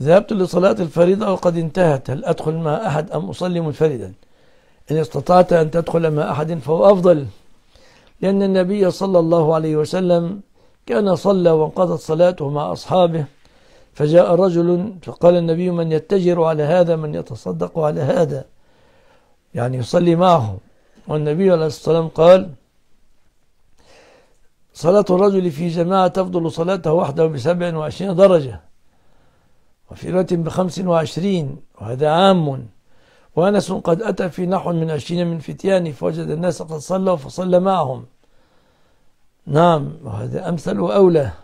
ذهبت لصلاة الفريضة وقد انتهت هل أدخل مع أحد أم أصلي منفردا إن استطعت أن تدخل مع أحد فهو أفضل لأن النبي صلى الله عليه وسلم كان صلى وانقضت صلاته مع أصحابه فجاء رجل فقال النبي من يتجر على هذا من يتصدق على هذا يعني يصلي معه والنبي عليه الصلاة والسلام قال صلاة الرجل في جماعة تفضل صلاته وحده بسبع وعشرين درجة وفي رواية بخمس وعشرين وهذا عام وأنس قد أتى في نحو من عشرين من فتيان فوجد الناس قد صلوا فصلى معهم نعم وهذا أمثل وأولى